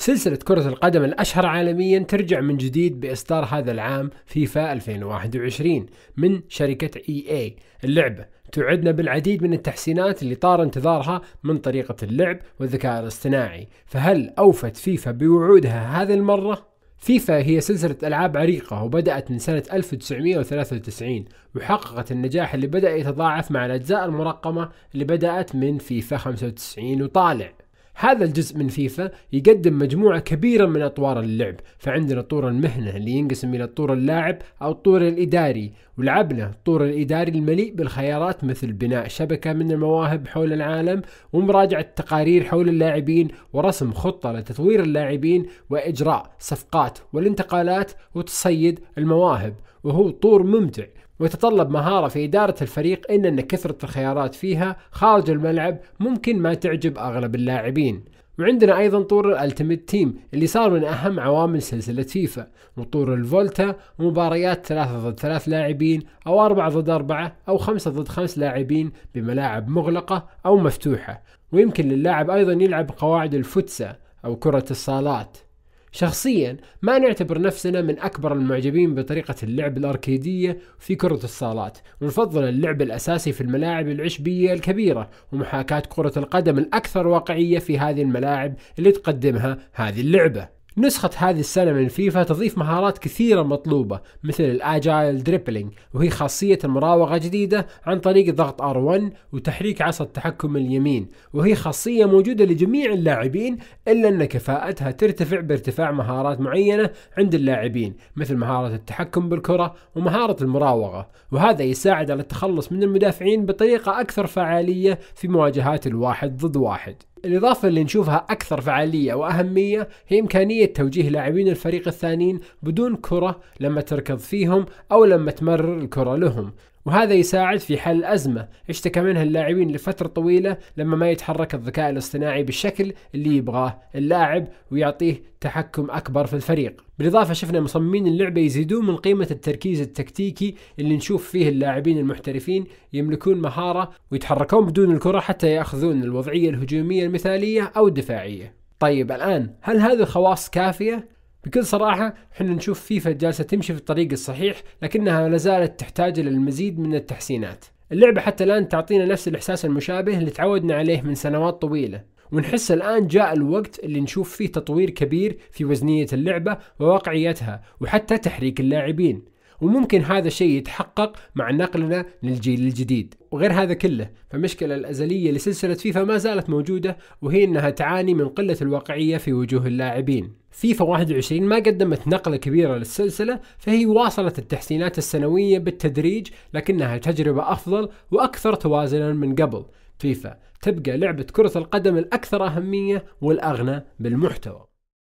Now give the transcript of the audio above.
سلسلة كرة القدم الأشهر عالميا ترجع من جديد بإصدار هذا العام فيفا 2021 من شركة اي اي اللعبة تعدنا بالعديد من التحسينات اللي طار انتظارها من طريقة اللعب والذكاء الاصطناعي فهل أوفت فيفا بوعودها هذه المرة؟ فيفا هي سلسلة ألعاب عريقة وبدأت من سنة 1993 وحققت النجاح اللي بدأ يتضاعف مع الأجزاء المرقمة اللي بدأت من فيفا 95 وطالع هذا الجزء من فيفا يقدم مجموعة كبيرة من أطوار اللعب فعندنا طور المهنة اللي ينقسم إلى طور اللاعب أو الطور الإداري ولعبنا الطور الاداري المليء بالخيارات مثل بناء شبكه من المواهب حول العالم ومراجعه تقارير حول اللاعبين ورسم خطه لتطوير اللاعبين واجراء صفقات والانتقالات وتصيد المواهب وهو طور ممتع ويتطلب مهارة في إدارة الفريق إن أن كثرة الخيارات فيها خارج الملعب ممكن ما تعجب أغلب اللاعبين وعندنا أيضا طور الألتيميت تيم اللي صار من أهم عوامل سلسلة فيفا وطور الفولتا ومباريات ثلاثة ضد ثلاث لاعبين أو أربعة ضد أربعة أو خمسة ضد خمس لاعبين بملاعب مغلقة أو مفتوحة ويمكن للاعب أيضا يلعب قواعد الفوتسا أو كرة الصالات شخصيا ما نعتبر نفسنا من أكبر المعجبين بطريقة اللعب الأركيدية في كرة الصالات ونفضل اللعب الأساسي في الملاعب العشبية الكبيرة ومحاكاة كرة القدم الأكثر واقعية في هذه الملاعب اللي تقدمها هذه اللعبة نسخة هذه السنة من فيفا تضيف مهارات كثيرة مطلوبة مثل الأجايل دريبلينج وهي خاصية مراوغة جديدة عن طريق ضغط ار 1 وتحريك عصا التحكم اليمين وهي خاصية موجودة لجميع اللاعبين إلا أن كفاءتها ترتفع بارتفاع مهارات معينة عند اللاعبين مثل مهارة التحكم بالكرة ومهارة المراوغة وهذا يساعد على التخلص من المدافعين بطريقة أكثر فعالية في مواجهات الواحد ضد واحد الإضافة اللي نشوفها أكثر فعالية وأهمية هي إمكانية توجيه لاعبين الفريق الثانيين بدون كرة لما تركض فيهم أو لما تمرر الكرة لهم وهذا يساعد في حل أزمة اشتكى منها اللاعبين لفترة طويلة لما ما يتحرك الذكاء الاصطناعي بالشكل اللي يبغاه اللاعب ويعطيه تحكم أكبر في الفريق بالإضافة شفنا مصممين اللعبة يزيدون من قيمة التركيز التكتيكي اللي نشوف فيه اللاعبين المحترفين يملكون مهارة ويتحركون بدون الكرة حتى يأخذون الوضعية الهجومية المثالية أو الدفاعية طيب الآن هل هذه الخواص كافية؟ بكل صراحة حنا نشوف فيفا جالسة تمشي في الطريق الصحيح لكنها لازالت تحتاج إلى المزيد من التحسينات اللعبة حتى الآن تعطينا نفس الإحساس المشابه اللي تعودنا عليه من سنوات طويلة ونحس الآن جاء الوقت اللي نشوف فيه تطوير كبير في وزنية اللعبة وواقعيتها وحتى تحريك اللاعبين وممكن هذا الشيء يتحقق مع نقلنا للجيل الجديد وغير هذا كله فالمشكلة الأزلية لسلسلة فيفا ما زالت موجودة وهي أنها تعاني من قلة الواقعية في وجوه اللاعبين فيفا 21 ما قدمت نقلة كبيرة للسلسلة فهي واصلت التحسينات السنوية بالتدريج لكنها تجربة أفضل وأكثر توازنا من قبل فيفا تبقى لعبة كرة القدم الأكثر أهمية والأغنى بالمحتوى